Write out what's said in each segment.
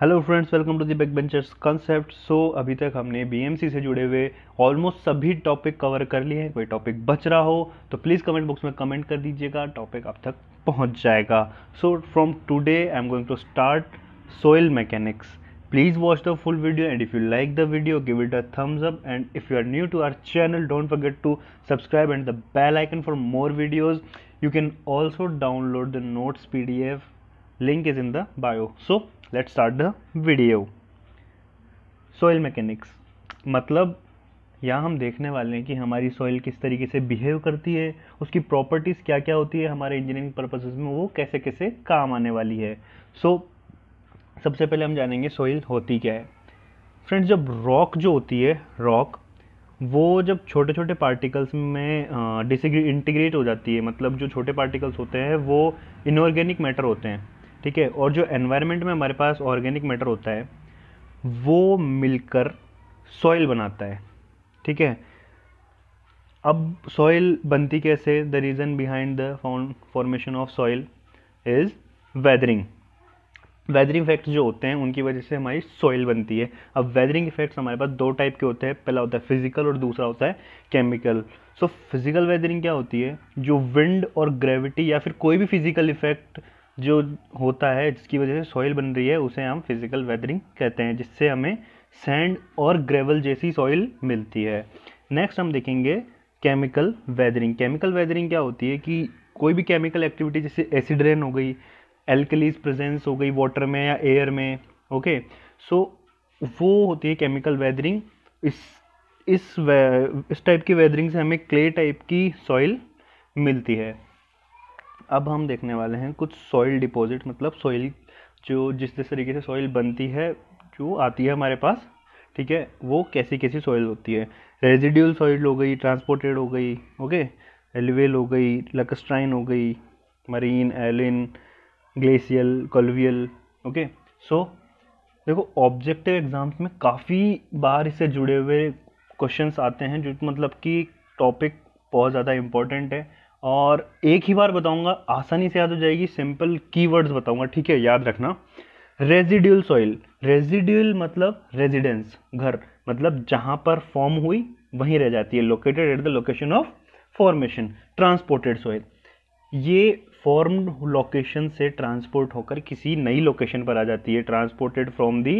Hello friends welcome to the back benchers concept so अभी तक हमने बीएमसी से जुड़े हुए ऑलमोस्ट सभी टॉपिक कवर कर लिए हैं कोई टॉपिक बच रहा हो तो प्लीज़ कमेंट बॉक्स में कमेंट कर दीजिएगा टॉपिक अब तक पहुंच जाएगा so from today I am going to start soil mechanics please watch the full video and if you like the video give it a thumbs up and if you are new to our channel don't forget to subscribe and the bell icon for more videos you can also download the notes pdf link is in the bio so let's start the video soil mechanics मतलब यहाँ हम देखने वाले हैं कि हमारी soil किस तरीके से बिहेव करती है उसकी प्रॉपर्टीज़ क्या क्या होती है हमारे इंजीनियरिंग पर्पजेज में वो कैसे कैसे काम आने वाली है सो so, सबसे पहले हम जानेंगे सॉइल होती क्या है फ्रेंड्स जब रॉक जो होती है रॉक वो जब छोटे छोटे पार्टिकल्स में डिसग्री इंटीग्रेट हो जाती है मतलब जो छोटे पार्टिकल्स होते हैं वो इनऑर्गेनिक मैटर होते हैं ठीक है और जो एनवायरनमेंट में हमारे पास ऑर्गेनिक मैटर होता है वो मिलकर सॉइल बनाता है ठीक है अब सॉइल बनती कैसे the reason behind the formation of soil is weathering weathering effects जो होते हैं उनकी वजह से हमारी सॉइल बनती है अब वेदरिंग इफेक्ट्स हमारे पास दो टाइप के होते हैं पहला होता है फिजिकल और दूसरा होता है केमिकल सो फिजिकल वेदरिंग क्या होती है जो विंड और ग्रेविटी या फिर कोई भी फिजिकल इफेक्ट जो होता है जिसकी वजह से सॉइल बन रही है उसे हम फिजिकल वेदरिंग कहते हैं जिससे हमें सैंड और ग्रेवल जैसी सॉइल मिलती है नेक्स्ट हम देखेंगे केमिकल वेदरिंग केमिकल वेदरिंग क्या होती है कि कोई भी केमिकल एक्टिविटी जैसे एसिड रेन हो गई एल्कलीज प्रेजेंस हो गई वाटर में या एयर में ओके सो वो होती है केमिकल वेदरिंग इस इस वे, इस टाइप की वेदरिंग से हमें क्ले टाइप की सॉइल मिलती है अब हम देखने वाले हैं कुछ सॉइल डिपॉजिट मतलब सॉइल जो जिस जिस तरीके से सॉइल बनती है जो आती है हमारे पास ठीक है वो कैसी कैसी सॉइल होती है रेजिड्यूल सॉइल हो गई ट्रांसपोर्टेड हो गई ओके एलिवेल हो गई लकस्ट्राइन हो गई marine aeolian glacial colluvial okay so देखो ऑब्जेक्टिव एग्ज़ाम्स में काफ़ी बार इससे जुड़े हुए क्वेश्चंस आते हैं जो मतलब कि टॉपिक बहुत ज़्यादा इम्पॉर्टेंट है और एक ही बार बताऊंगा आसानी से याद हो जाएगी सिंपल कीवर्ड्स बताऊंगा ठीक है याद रखना रेजिड्यूल सॉइल रेजिड्यूल मतलब रेजिडेंस घर मतलब जहाँ पर फॉर्म हुई वहीं रह जाती है located at the location of formation transported soil ये फॉर्म्ड लोकेशन से ट्रांसपोर्ट होकर किसी नई लोकेशन पर आ जाती है transported from the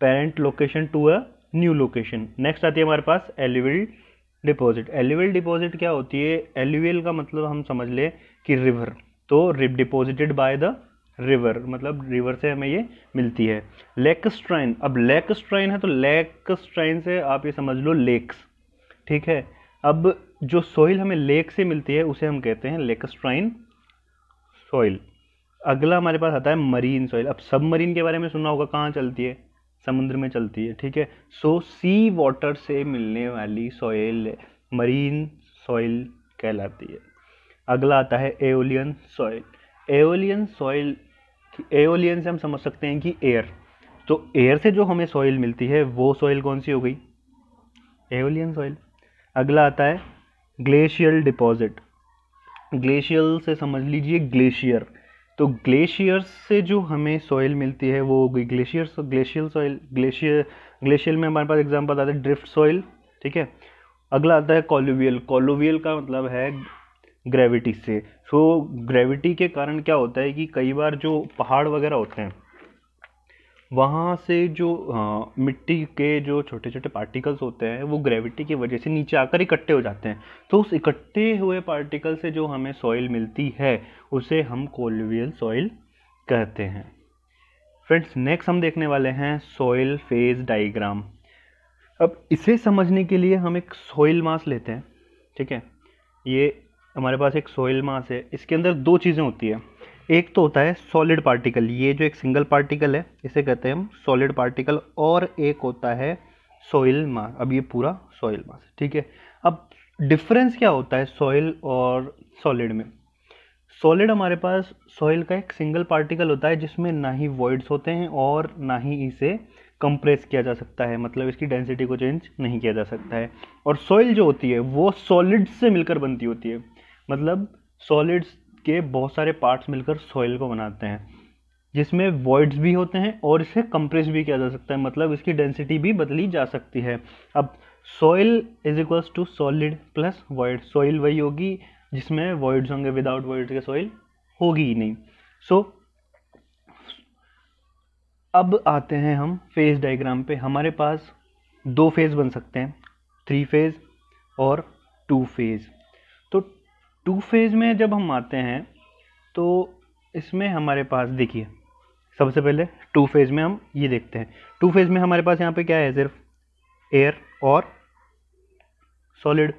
parent location to a new location next आती है हमारे पास एलिविल डिपॉजिट एलिविल डिपॉजिट क्या होती है एलिविल का मतलब हम समझ ले कि रिवर तो रिप डिपॉजिटेड बाय द रिवर मतलब रिवर से हमें ये मिलती है लेक स्ट्राइन अब स्ट्राइन है तो लेक स्ट्राइन से आप ये समझ लो लेक्स ठीक है अब जो सॉइल हमें लेक से मिलती है उसे हम कहते हैं लेकस्ट्राइन सॉइल अगला हमारे पास आता है मरीन सॉइल अब मरीन के बारे में सुना होगा कहाँ चलती है समुद्र में चलती है ठीक है सो सी वाटर से मिलने वाली सॉइल मरीन सॉइल कहलाती है अगला आता है aeolian soil aeolian soil aeolian से हम समझ सकते हैं कि एयर तो एयर से जो हमें सॉइल मिलती है वो सॉइल कौन सी हो गई एओलियन सॉइल अगला आता है ग्लेशियल डिपॉजिट ग्लेशियल से समझ लीजिए ग्लेशियर तो ग्लेशियर्स से जो हमें सॉइल मिलती है वो glaciers glacial soil glacier glacial में हमारे पास एग्जाम्पल आता है ड्रिफ्ट सॉइल ठीक है अगला आता है कॉलोवियल कॉलोवियल का मतलब है ग्रेविटी से सो so, ग्रेविटी के कारण क्या होता है कि कई बार जो पहाड़ वगैरह होते हैं वहाँ से जो मिट्टी के जो छोटे छोटे पार्टिकल्स होते हैं वो ग्रेविटी की वजह से नीचे आकर इकट्ठे हो जाते हैं तो उस इकट्ठे हुए पार्टिकल से जो हमें सॉइल मिलती है उसे हम कोलवियल सॉइल कहते हैं फ्रेंड्स नेक्स्ट हम देखने वाले हैं सॉइल फेज डाइग्राम अब इसे समझने के लिए हम एक सॉइल मास लेते हैं ठीक है ये हमारे पास एक सॉइल मास है इसके अंदर दो चीज़ें होती है एक तो होता है सॉलिड पार्टिकल ये जो एक सिंगल पार्टिकल है इसे कहते हैं हम सॉलिड पार्टिकल और एक होता है सॉइल मास अब ये पूरा सॉइल मास ठीक है अब डिफरेंस क्या होता है सॉइल और सॉलिड में सॉलिड हमारे पास सॉइल का एक सिंगल पार्टिकल होता है जिसमें ना ही वॉइड्स होते हैं और ना ही इसे कंप्रेस किया जा सकता है मतलब इसकी डेंसिटी को चेंज नहीं किया जा सकता है और सॉइल जो होती है वो सॉलिड से मिलकर बनती होती है मतलब सॉलिड्स के बहुत सारे पार्ट्स मिलकर सॉइल को बनाते हैं जिसमें वॉइड्स भी होते हैं और इसे कंप्रेस भी किया जा सकता है मतलब इसकी डेंसिटी भी बदली जा सकती है अब soil is equals to solid plus void soil वही होगी जिसमें वॉइड्स होंगे विदाउट वॉइड्स के सॉइल होगी ही नहीं सो so, अब आते हैं हम फेज डायग्राम पे हमारे पास दो फेज बन सकते हैं थ्री फेज और टू फेज टू फेज़ में जब हम आते हैं तो इसमें हमारे पास देखिए सबसे पहले टू फेज़ में हम ये देखते हैं टू फेज़ में हमारे पास यहाँ पे क्या है सिर्फ एयर और सॉलिड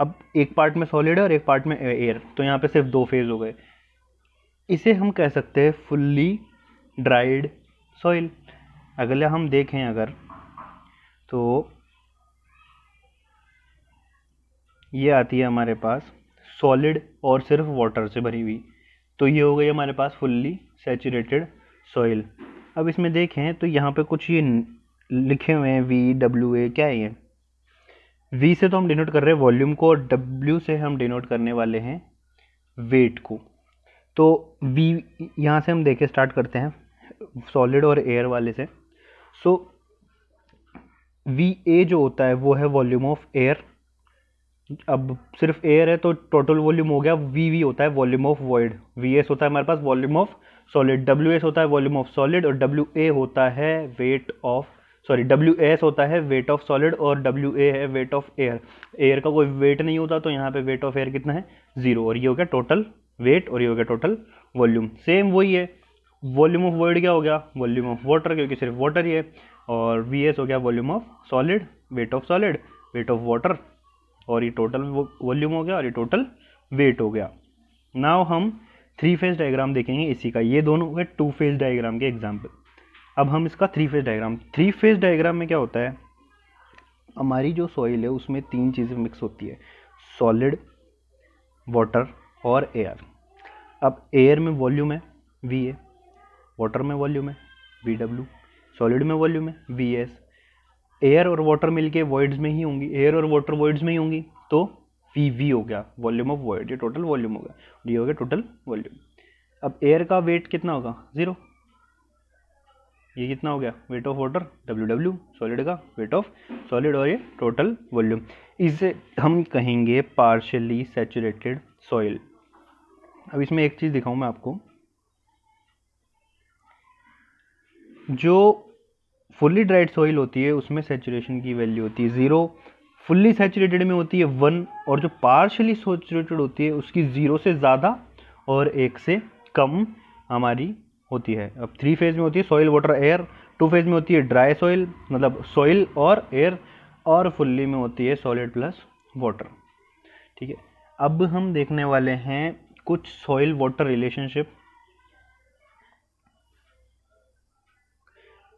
अब एक पार्ट में सॉलिड है और एक पार्ट में एयर तो यहाँ पे सिर्फ दो फेज़ हो गए इसे हम कह सकते हैं फुल्ली ड्राइड सॉइल अगला हम देखें अगर तो ये आती है हमारे पास सॉलिड और सिर्फ वाटर से भरी हुई तो ये हो गई हमारे पास फुल्ली सेचूरेटेड सॉइल अब इसमें देखें तो यहाँ पे कुछ ये लिखे हुए हैं वी डब्ल्यू ए क्या है ये वी से तो हम डिनोट कर रहे हैं वॉल्यूम को और डब्ल्यू से हम डिनोट करने वाले हैं वेट को तो वी यहाँ से हम देखें स्टार्ट करते हैं सॉलिड और एयर वाले से सो वी ए जो होता है वो है वॉल्यूम ऑफ एयर अब सिर्फ एयर है तो टोटल वॉल्यूम हो गया वी वी होता है volume of void V S होता है हमारे पास volume of solid W S होता है वॉल्यूम ऑफ सॉलिड और डब्ल्यू ए होता है weight of sorry W S होता है वेट ऑफ सॉलिड और डब्ल्यू ए है वेट ऑफ एयर एयर का कोई वेट नहीं होता तो यहाँ पे वेट ऑफ एयर कितना है जीरो और ये हो गया टोटल वेट और ये हो गया टोटल वॉल्यूम सेम वही है वॉल्यूम ऑफ वर्ड क्या हो गया वॉल्यूम ऑफ वाटर क्योंकि सिर्फ वाटर ही है और वी एस हो गया volume of solid weight of solid weight of water और ये टोटल वॉल्यूम हो गया और ये टोटल वेट हो गया नाव हम थ्री फेज डायग्राम देखेंगे इसी का ये दोनों हो टू फेज डायग्राम के एग्जाम्पल अब हम इसका three phase diagram three phase diagram में क्या होता है हमारी जो सॉइल है उसमें तीन चीज़ें मिक्स होती है सॉलिड वाटर और एयर अब एयर में वॉल्यूम है वी ए वाटर में वॉल्यूम है वी डब्ल्यू सॉलिड में वॉल्यूम है वी एस एयर और वाटर मिलके वॉइड्स में ही होंगी एयर और वाटर वॉइड्स में ही होंगी तो वी वी हो गया वॉल्यूम ऑफ वॉइड ये टोटल वॉल्यूम हो गया ये हो गया टोटल वॉल्यूम अब एयर का वेट कितना होगा ज़ीरो ये कितना हो गया weight of water W W solid का वेट ऑफ सॉलिड और ये टोटल वॉल्यूम इसे हम कहेंगे पार्शली सेचुरेटेड सॉइल अब इसमें एक चीज़ दिखाऊं मैं आपको जो फुल्ली ड्राइड सॉइल होती है उसमें सेचुरेशन की वैल्यू होती है ज़ीरो फुल्ली सेचुरेटेड में होती है वन और जो पार्शली सेचुरेटेड होती है उसकी ज़ीरो से ज़्यादा और एक से कम हमारी होती है अब थ्री फेज में होती है soil water air two phase में होती है ड्राई सॉइल मतलब सॉइल और एयर और फुल्ली में होती है सॉलिड प्लस वाटर ठीक है अब हम देखने वाले हैं कुछ सॉइल वाटर रिलेशनशिप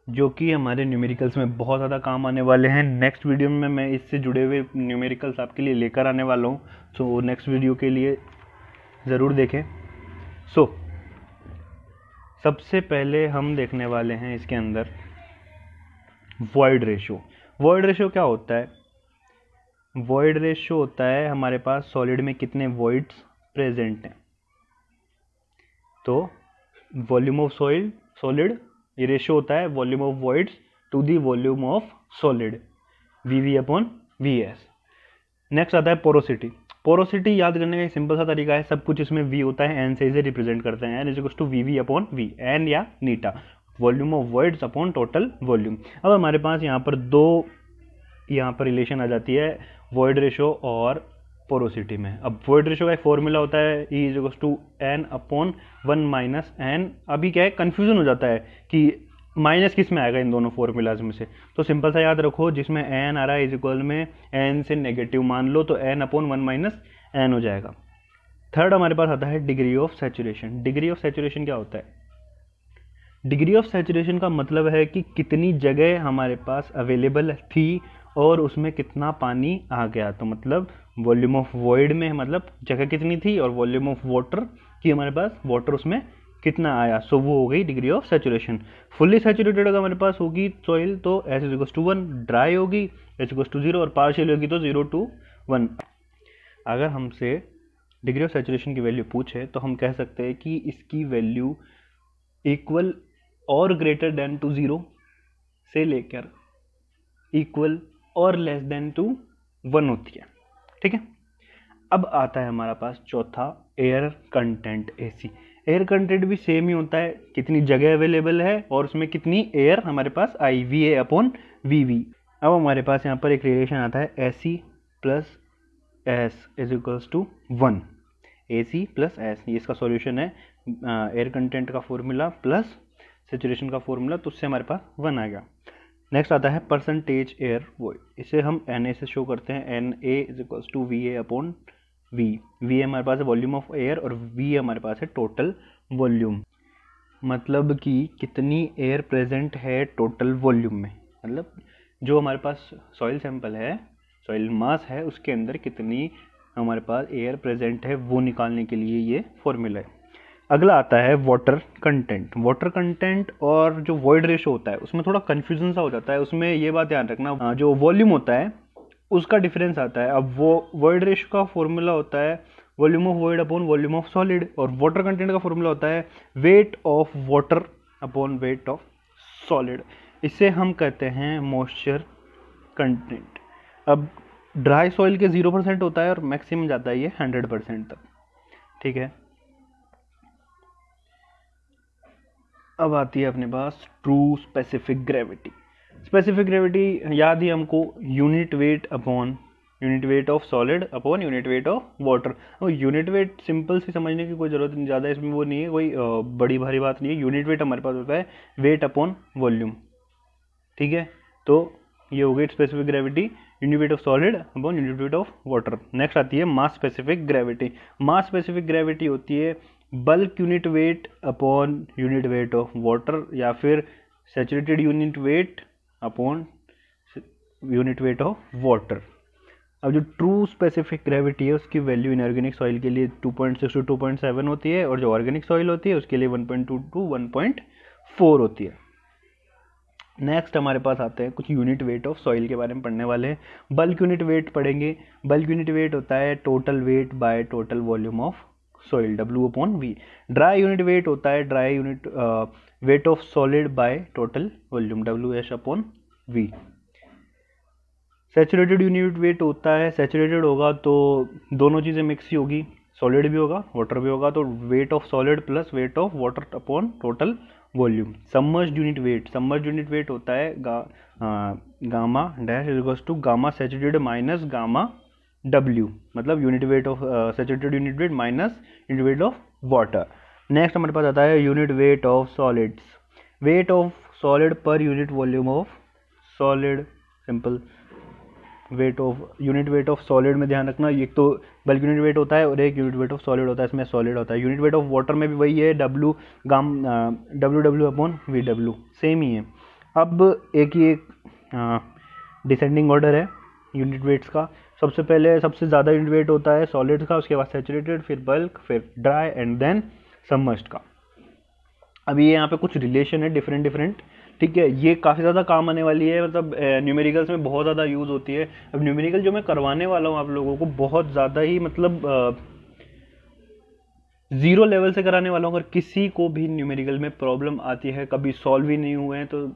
जो कि हमारे न्यूमेरिकल्स में बहुत ज़्यादा काम आने वाले हैं नेक्स्ट वीडियो में मैं इससे जुड़े हुए न्यूमेरिकल्स आपके लिए लेकर आने वाला हूँ सो so, नेक्स्ट वीडियो के लिए ज़रूर देखें सो so, सबसे पहले हम देखने वाले हैं इसके अंदर वॉइड रेशो वर्ड रेशो क्या होता है वर्ड रेशो होता है हमारे पास सॉलिड में कितने वर्ड्स प्रेजेंट हैं तो वॉल्यूम ऑफ सॉइल सॉलिड ये रेशियो होता है volume of voids to the volume of solid V V upon V S next आता है पोरोसिटी पोरोसिटी याद करने का एक सिंपल सा तरीका है सब कुछ इसमें वी होता है एन से इसे रिप्रेजेंट करते हैं N is to V V upon V N या नीटा volume of voids upon total volume अब हमारे पास यहाँ पर दो यहाँ पर रिलेशन आ जाती है वर्ड रेशो और पोरोसिटी में अब फोइड रेशो का एक फॉर्मूला होता है E is to N upon one minus N अभी क्या है कन्फ्यूजन हो जाता है कि माइनस किस में आएगा इन दोनों फॉर्मूलाज में से तो सिंपल सा याद रखो जिसमें एन आ रहा है इज इक्वल में एन से नेगेटिव मान लो तो N upon one minus N हो जाएगा थर्ड हमारे पास आता है degree of saturation degree of saturation क्या होता है डिग्री ऑफ सेचुरेशन का मतलब है कि कितनी जगह हमारे पास अवेलेबल थी और उसमें कितना पानी आ गया तो मतलब वॉल्यूम ऑफ वॉइड में मतलब जगह कितनी थी और वॉल्यूम ऑफ वाटर कि हमारे पास वाटर उसमें कितना आया सो so, वो हो गई degree of saturation fully saturated अगर हमारे पास होगी सॉइल तो S is to one dry होगी एच इज टू जीरो और पार्शियल होगी तो जीरो टू वन अगर हमसे डिग्री ऑफ सेचुरेशन की वैल्यू पूछे तो हम कह सकते हैं कि इसकी वैल्यू इक्वल और ग्रेटर देन टू ज़ीरो से लेकर इक्वल और लेस देन टू वन होती है ठीक है अब आता है हमारा पास चौथा air content AC air content भी सेम ही होता है कितनी जगह अवेलेबल है और उसमें कितनी एयर हमारे पास आई V A upon V V अब हमारे पास यहाँ पर एक रिलेशन आता है A C plus S is equals to one A C plus S ये इसका सॉल्यूशन है एयर कंटेंट का फॉर्मूला प्लस सेचुरेशन का फॉर्मूला तो उससे हमारे पास वन आ गया नेक्स्ट आता है परसेंटेज एयर वो इसे हम एन ए से शो करते हैं N A is equals to V A upon V V हमारे पास है वॉल्यूम ऑफ एयर और वी हमारे पास है टोटल वॉल्यूम मतलब कि कितनी एयर प्रेजेंट है टोटल वॉल्यूम में मतलब जो हमारे पास सॉइल सैंपल है सॉइल मास है उसके अंदर कितनी हमारे पास एयर प्रेजेंट है वो निकालने के लिए ये फॉर्मूला है अगला आता है वाटर कंटेंट वाटर कंटेंट और जो वॉइड रेशो होता है उसमें थोड़ा कन्फ्यूजन सा हो जाता है उसमें ये बात ध्यान रखना जो वॉल्यूम होता है उसका डिफरेंस आता है अब वो वर्ड रेशो का फॉर्मूला होता है वॉल्यूम ऑफ वर्ड अपॉन वॉल्यूम ऑफ सॉलिड और वाटर कंटेंट का फॉर्मूला होता है weight of water upon weight of solid इसे हम कहते हैं मॉइस्चर कंटेंट अब ड्राई सॉइल के ज़ीरो परसेंट होता है और मैक्सिमम जाता है ये हंड्रेड परसेंट तक ठीक है अब आती है अपने पास true specific gravity specific gravity याद ही हमको unit weight upon unit weight of solid upon unit weight of water और यूनिट वेट सिंपल से समझने की कोई ज़रूरत नहीं ज़्यादा इसमें वो नहीं है कोई बड़ी भारी बात नहीं है यूनिट वेट हमारे पास होता है वेट अपॉन वॉल्यूम ठीक है तो ये हो गई specific gravity unit weight of solid upon unit weight of water next आती है mass specific gravity mass specific gravity होती है bulk unit weight upon unit weight of water या फिर saturated unit weight upon unit weight of water अब जो true specific gravity है उसकी वैल्यू इनऑर्गेनिक सॉइल के लिए 2.6 टू 2.7 होती है और जो ऑर्गेनिक सॉइल होती है उसके लिए 1.2 टू 1.4 होती है नेक्स्ट हमारे पास आते हैं कुछ यूनिट वेट ऑफ सॉइल के बारे में पढ़ने वाले हैं बल्क यूनिट वेट पढ़ेंगे बल्क यूनिट वेट होता है total weight by total volume of soil W upon V dry unit weight होता है dry unit weight of solid by total volume W H upon V saturated unit weight होता है saturated होगा तो दोनों चीज़ें मिक्स ही होगी सॉलिड भी होगा वाटर भी होगा तो weight of solid plus weight of water upon total volume submerge unit weight submerge unit weight होता है गा, आ, gamma dash is to gamma saturated minus gamma W मतलब unit weight of saturated unit weight minus unit weight of water next हमारे पास आता है unit weight of solids weight of solid per unit volume of solid simple weight of unit weight of solid में ध्यान रखना एक तो bulk unit weight होता है और एक यूनिट वेट ऑफ सॉलिड होता है इसमें सॉलिड होता है यूनिट वेट ऑफ वाटर में भी वही है डब्ल्यू गाम W W upon V W same ही है अब एक ही एक डिसेंडिंग ऑर्डर है यूनिट वेट्स का सबसे पहले सबसे ज़्यादा इंडिवेट होता है सॉलिड का उसके बाद सेचुरेटेड फिर बल्क फिर ड्राई एंड देन सबमर्स्ड का अभी ये यहाँ पे कुछ रिलेशन है डिफरेंट डिफरेंट ठीक है ये काफ़ी ज़्यादा काम आने वाली है मतलब न्यूमेरिकल्स में बहुत ज़्यादा यूज़ होती है अब न्यूमेरिकल जो मैं करवाने वाला हूँ आप लोगों को बहुत ज़्यादा ही मतलब ज़ीरो लेवल से कराने वाला हूँ अगर किसी को भी न्यूमेरिकल में प्रॉब्लम आती है कभी सॉल्व ही नहीं हुए हैं तो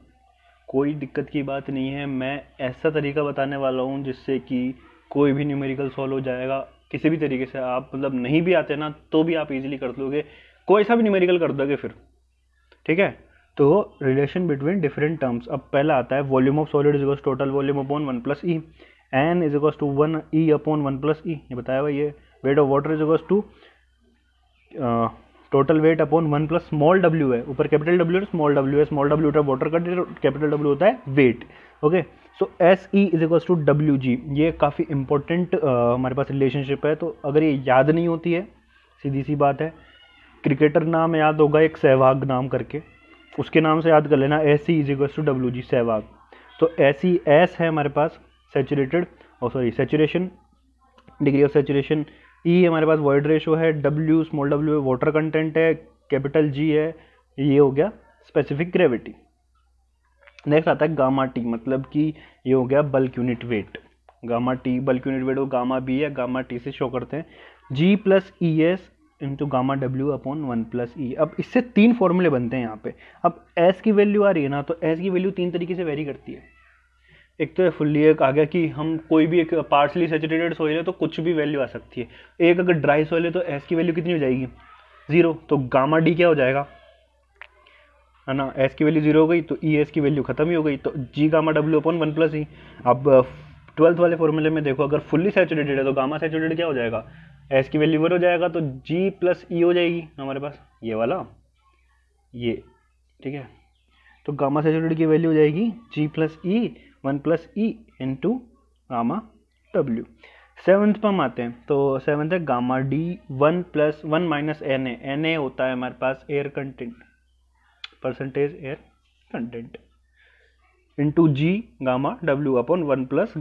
कोई दिक्कत की बात नहीं है मैं ऐसा तरीका बताने वाला हूँ जिससे कि कोई भी न्यूमेरिकल सॉल्व हो जाएगा किसी भी तरीके से आप मतलब नहीं भी आते ना तो भी आप इजीली कर लोगे कोई सा भी न्यूमेरिकल कर दोगे फिर ठीक है तो रिलेशन बिटवीन डिफरेंट टर्म्स अब पहला आता है volume of solid is total volume upon one plus e n is to one e upon one plus e ये बताया हुआ ये weight of water is to total weight upon one plus small W है ऊपर capital W है small W है small W water का capital W होता है weight okay okay? So S e is equals to W G ये काफ़ी important हमारे पास रिलेशनशिप है तो अगर ये याद नहीं होती है सीधी सी बात है क्रिकेटर नाम याद होगा एक सहवाग नाम करके उसके नाम से याद कर लेना S C is equals to W G सहवाग तो एस ई एस है हमारे पास सेचुरेटेड और sorry saturation degree of saturation e हमारे पास वर्ड रेशो है W small W water content है कैपिटल जी है ये हो गया स्पेसिफिक ग्रेविटी नेक्स्ट आता है गामा टी मतलब कि ये हो गया bulk unit weight gamma T bulk unit weight वो गामा बी या गामा टी से शो करते हैं G plus e S into gamma W upon one plus e अब इससे तीन फॉर्मूले बनते हैं यहाँ पे अब एस की वैल्यू आ रही है ना तो एस की वैल्यू तीन तरीके से वेरी करती है एक तो फुल्ली एक आ गया कि हम कोई भी एक पार्सली सेचुरेटेड सोइल है तो कुछ भी वैल्यू आ सकती है एक अगर ड्राई सोइल है तो एस की वैल्यू कितनी हो जाएगी ज़ीरो तो गामा डी क्या हो जाएगा है ना एस की वैल्यू जीरो हो गई तो ई e एस की वैल्यू खत्म ही हो गई तो G gamma W upon one plus e अब ट्वेल्थ uh, वाले फॉर्मूले में देखो अगर फुल्ली सैचुरेटेड है तो गामा सैचुरेटेड क्या हो जाएगा एस की वैल्यू वन हो जाएगा तो जी प्लस ई हो जाएगी हमारे पास ये वाला ये ठीक है तो गामा सैचुरेटेड की वैल्यू हो जाएगी G plus e one plus e into gamma W seventh पर हम आते हैं तो सेवन्थ है gamma D one plus one minus n a n a होता है हमारे पास air content percentage air content into G gamma W upon one plus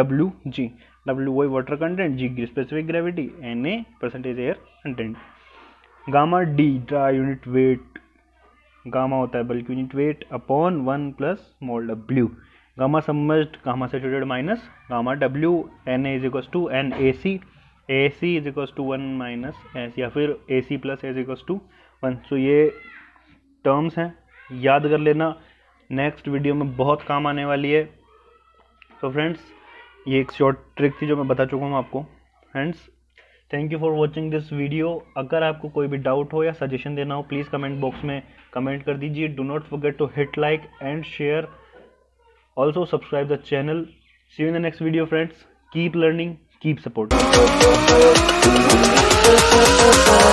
W G W Y water content G specific gravity n a percentage air content gamma D dry unit weight gamma होता है बल्कि unit weight upon one plus मोल W gamma submerge gamma saturated minus gamma W n A is equals to n a C a C is equals to one minus S या फिर a C plus S equals to punch so ये terms हैं याद कर लेना next video में बहुत काम आने वाली है तो फ्रेंड्स ये एक शॉर्ट ट्रिक थी जो मैं बता चुका हूँ आपको friends thank you for watching this video अगर आपको कोई भी डाउट हो या सजेशन देना हो प्लीज़ कमेंट बॉक्स में कमेंट कर दीजिए do not forget to hit like and share also subscribe the channel see in the next video friends keep learning keep support